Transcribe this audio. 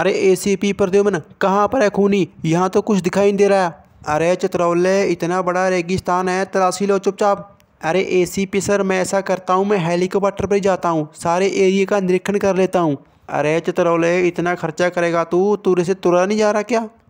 अरे एसीपी प्रद्युम्न कहाँ पर है खूनी यहाँ तो कुछ दिखाई नहीं दे रहा है अरे चतरौले इतना बड़ा रेगिस्तान है तलाशी लो चुपचाप अरे एसीपी सर मैं ऐसा करता हूँ मैं हेलीकॉप्टर पर ही जाता हूँ सारे एरिए का निरीक्षण कर लेता हूँ अरे चतरौले इतना खर्चा करेगा तू तुरे से तुरा नहीं जा रहा क्या